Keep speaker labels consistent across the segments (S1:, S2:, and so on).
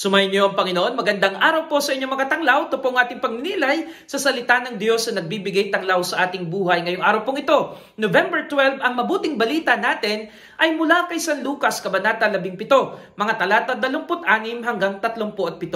S1: Sumayin niyo ang Panginoon. Magandang araw po sa inyo mga tanglaw. Ito po ang ating pagninilay sa salita ng Diyos na nagbibigay tanglaw sa ating buhay. Ngayong araw pong ito, November 12, ang mabuting balita natin ay mula kay San Lucas, Kabanata 17, mga talata 26 hanggang 37.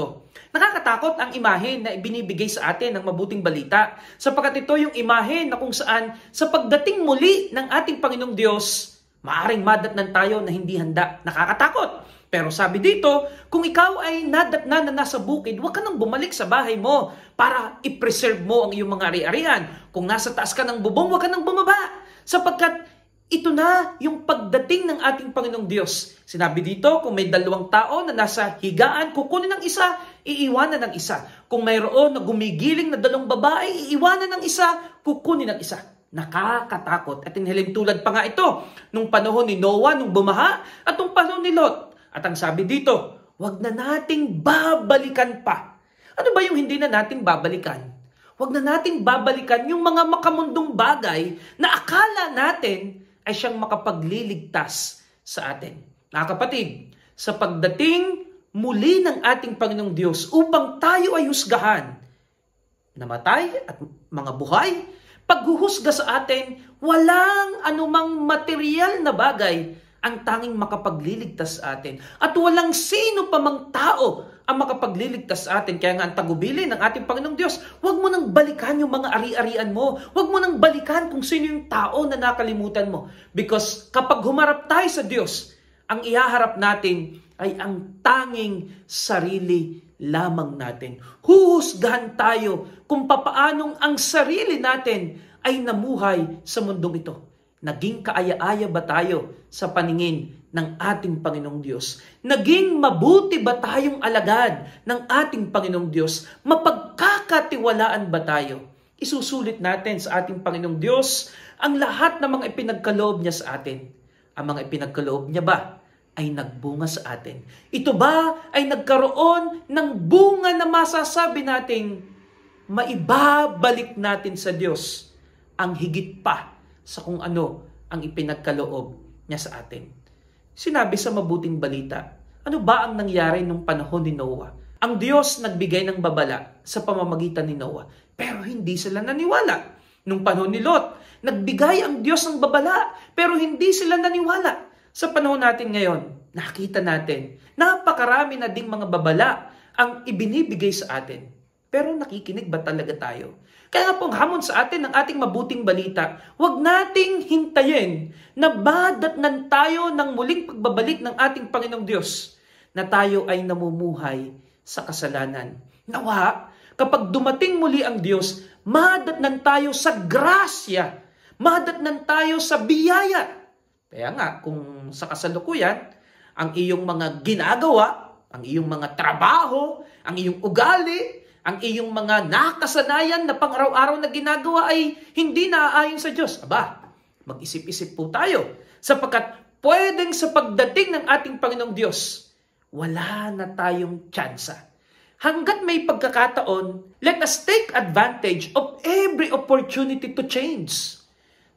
S1: Nakakatakot ang imahin na ibinibigay sa atin ng mabuting balita sapagkat ito yung imahin na kung saan sa pagdating muli ng ating Panginoong Diyos, maaring madatnan tayo na hindi handa. Nakakatakot. Pero sabi dito, kung ikaw ay nadatna na nasa bukid, huwag ka nang bumalik sa bahay mo para i-preserve mo ang iyong mga ari-arian. Kung nasa taas ka ng bubong, huwag ka nang bumaba. Sapagkat ito na yung pagdating ng ating Panginoong Diyos. Sinabi dito, kung may dalawang tao na nasa higaan, kukunin ng isa, iiwanan ng isa. Kung mayroon na gumigiling na dalawang babae, iiwanan ng isa, kukunin ng isa. Nakakatakot. At inhalin tulad pa nga ito, nung panahon ni Noah, nung bumaha, at nung panahon ni Lot. At ang sabi dito, huwag na nating babalikan pa. Ano ba yung hindi na nating babalikan? Huwag na nating babalikan yung mga makamundong bagay na akala natin ay siyang makapagliligtas sa atin. Mga kapatid, sa pagdating muli ng ating Panginoong Diyos upang tayo ay husgahan, namatay at mga buhay, paghuhusga sa atin, walang anumang material na bagay ang tanging makapagliligtas atin. At walang sino pa mang tao ang makapagliligtas atin. Kaya nga ang tagubilin ng ating Panginoong Diyos, huwag mo nang balikan yung mga ari-arian mo. Huwag mo nang balikan kung sino yung tao na nakalimutan mo. Because kapag humarap tayo sa Diyos, ang ihaharap natin ay ang tanging sarili lamang natin. Huhusgahan tayo kung papaanong ang sarili natin ay namuhay sa mundong ito. Naging kaaya-aya ba tayo sa paningin ng ating Panginoong Diyos? Naging mabuti ba tayong alagad ng ating Panginoong Diyos? Mapagkakatiwalaan ba tayo? Isusulit natin sa ating Panginoong Diyos ang lahat ng mga ipinagkaloob niya sa atin. Ang mga ipinagkaloob niya ba ay nagbunga sa atin? Ito ba ay nagkaroon ng bunga na masasabi nating maibabalik natin sa Diyos ang higit pa sa kung ano ang ipinagkaloob niya sa atin. Sinabi sa mabuting balita, ano ba ang nangyari nung panahon ni Noah? Ang Diyos nagbigay ng babala sa pamamagitan ni Noah, pero hindi sila naniwala. Nung panahon ni Lot, nagbigay ang Diyos ng babala, pero hindi sila naniwala. Sa panahon natin ngayon, nakita natin, napakarami na ding mga babala ang ibinibigay sa atin. Pero nakikinig ba talaga tayo? Kaya nga pong hamon sa atin ng ating mabuting balita, huwag nating hintayin na badatnan tayo ng muling pagbabalik ng ating Panginoong Diyos na tayo ay namumuhay sa kasalanan. Nawa, kapag dumating muli ang Diyos, madatnan tayo sa grasya, madatnan tayo sa biyaya. Kaya nga, kung sa kasalukuyan, ang iyong mga ginagawa, ang iyong mga trabaho, ang iyong ugali, ang iyong mga nakasanayan na pang-araw-araw na ginagawa ay hindi naaayon sa Diyos. Aba, mag-isip-isip po tayo sapagkat pwedeng sa pagdating ng ating Panginoong Diyos, wala na tayong tsansa. Hanggat may pagkakataon, let us take advantage of every opportunity to change.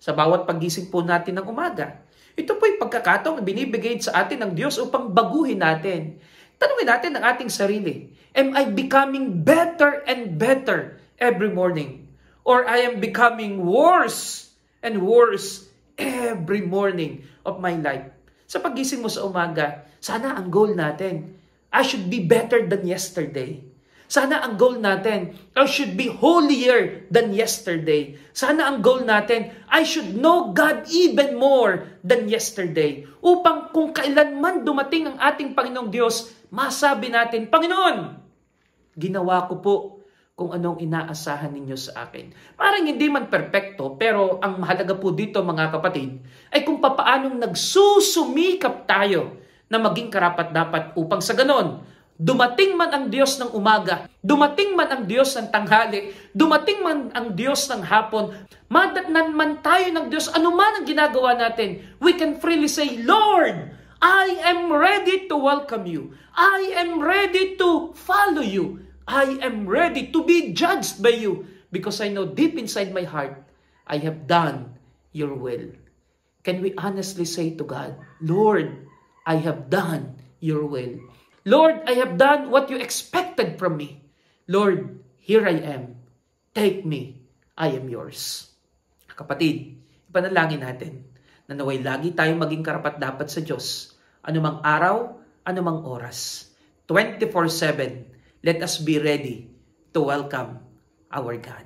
S1: Sa bawat pagising po natin ng umaga, ito po yung pagkakataong binibigay sa atin ng Diyos upang baguhin natin Tanungin natin ang ating sarili. Am I becoming better and better every morning? Or I am becoming worse and worse every morning of my life? Sa pagising mo sa umaga, sana ang goal natin, I should be better than yesterday. Sana ang goal natin, I should be holier than yesterday. Sana ang goal natin, I should know God even more than yesterday. Upang kung kailanman dumating ang ating Panginoong Diyos masabi natin, Panginoon, ginawa ko po kung anong inaasahan ninyo sa akin. Parang hindi man perpekto, pero ang mahalaga po dito mga kapatid, ay kung papaanong nagsusumikap tayo na maging karapat-dapat upang sa ganon, dumating man ang Diyos ng umaga, dumating man ang Diyos ng tanghali, dumating man ang Diyos ng hapon, madatnan man tayo ng Diyos, anuman ang ginagawa natin, we can freely say, Lord, I am ready to welcome you. I am ready to follow you. I am ready to be judged by you because I know deep inside my heart, I have done your will. Can we honestly say to God, Lord, I have done your will. Lord, I have done what you expected from me. Lord, here I am. Take me. I am yours. Kapatid, ipanalangin natin na naway lagi tayong maging karapat dapat sa Diyos. Anumang araw, anumang oras. 24-7, let us be ready to welcome our God.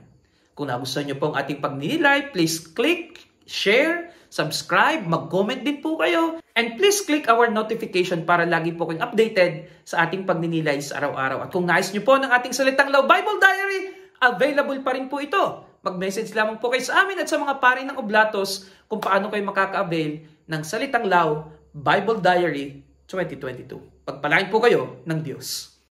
S1: Kung nagustuhan niyo po ang ating pagninilay, please click, share, subscribe, mag-comment din po kayo. And please click our notification para lagi po kayong updated sa ating pagninilay sa araw-araw. At kung nais niyo po ng ating Salitang Love Bible Diary, available pa rin po ito mag-message lamang po kayo sa amin at sa mga pare ng Oblatos kung paano kayo makaka-avail ng Salitang Law Bible Diary 2022. Pagpalain po kayo ng Diyos.